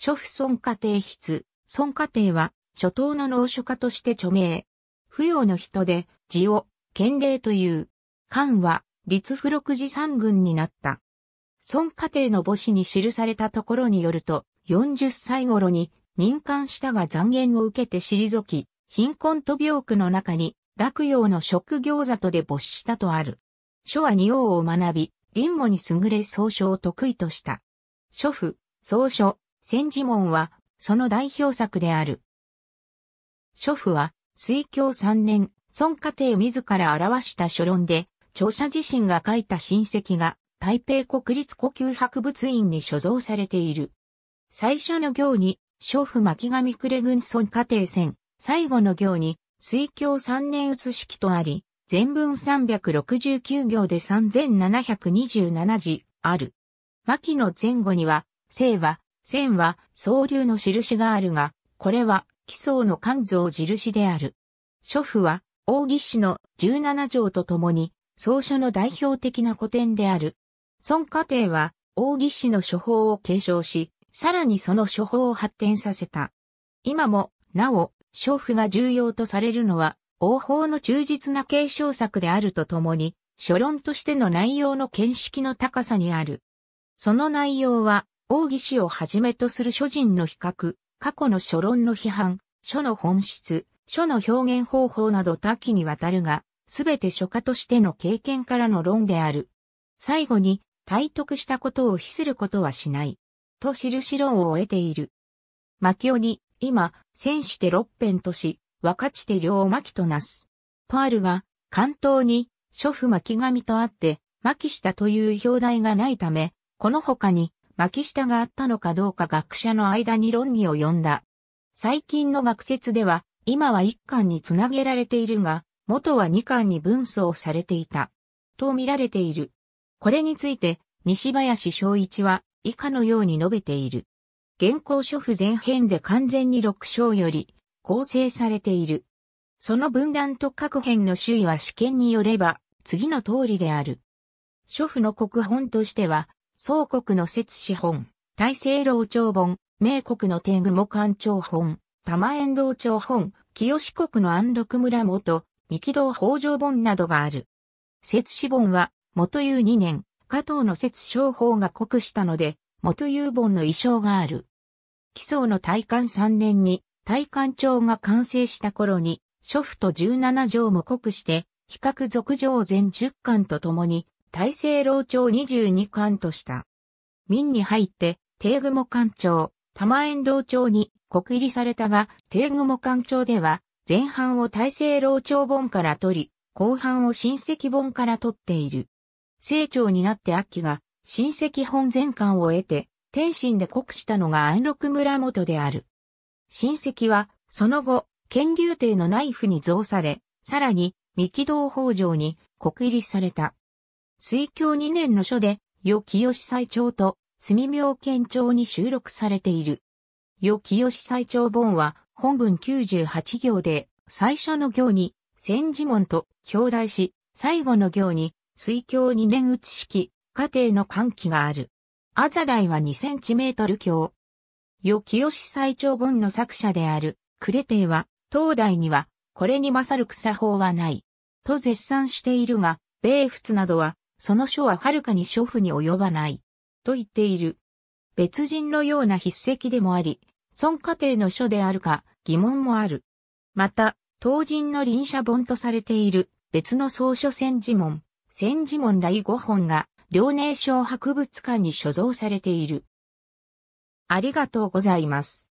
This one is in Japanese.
諸父孫家庭筆、孫家庭は、初等の農書家として著名。不要の人で、字を、県令という。漢は、立付録寺三軍になった。孫家庭の母子に記されたところによると、40歳頃に、任官したが残言を受けて退き、貧困と病苦の中に、落葉の職業里で没したとある。書は二王を学び、林母に優れ総書を得意とした。諸父、総書、千字門は、その代表作である。諸父は、水教三年、孫家庭自ら表した書論で、著者自身が書いた親戚が、台北国立呼吸博物院に所蔵されている。最初の行に、諸父巻上暮軍孫家庭戦、最後の行に、水教三年移式とあり、全文369行で3727字ある。巻の前後には、生は、線は総流の印があるが、これは奇想の肝臓印である。書譜は、大義氏の17条とともに、草書の代表的な古典である。孫家庭は、大義氏の処方を継承し、さらにその処方を発展させた。今も、なお、書譜が重要とされるのは、王法の忠実な継承作であるとともに、書論としての内容の見識の高さにある。その内容は、王義氏をはじめとする諸人の比較、過去の書論の批判、書の本質、書の表現方法など多岐にわたるが、すべて書家としての経験からの論である。最後に、体得したことを非することはしない。と印論を得ている。牧きに、今、戦して六辺とし、分かちて両巻となす。とあるが、関東に、諸府巻神とあって、巻下という表題がないため、この他に、巻下があったのかどうか学者の間に論議を呼んだ。最近の学説では、今は一巻につなげられているが、元は二巻に分層されていた。と見られている。これについて、西林昭一は、以下のように述べている。現行書譜前編で完全に6章より、構成されている。その分断と各編の周囲は試験によれば、次の通りである。書譜の国本としては、宋国の節子本、大政老長本、明国の天雲官長本、玉遠道長本、清国の安禄村元、三木道北条本などがある。節子本は、元有2年、加藤の節商法が国したので、元有本の衣装がある。起草の大観3年に、大観庁が完成した頃に、諸府と17条も国して、比較続上全10巻と共に、大政老町22官とした。民に入って、帝雲官庁、玉園道町に国入りされたが、帝雲官庁では、前半を大政老町本から取り、後半を親戚本から取っている。清長になって秋が、親戚本全官を得て、天津で国したのが安禄村元である。親戚は、その後、県流帝のナイフに増され、さらに、三木道法上に国入りされた。水教2年の書で、よ清最長と、住明県庁に収録されている。よ清最長本は、本文98行で、最初の行に、千字門と表題し、最後の行に、水教2年写式、家庭の歓喜がある。アザダは2センチメートル強。よ清最長本の作者である、クレテイは、東大には、これに勝る草法はない。と絶賛しているが、米仏などは、その書ははるかに書譜に及ばない。と言っている。別人のような筆跡でもあり、孫家庭の書であるか疑問もある。また、当人の臨写本とされている別の草書千字門、千字門第5本が、遼寧省博物館に所蔵されている。ありがとうございます。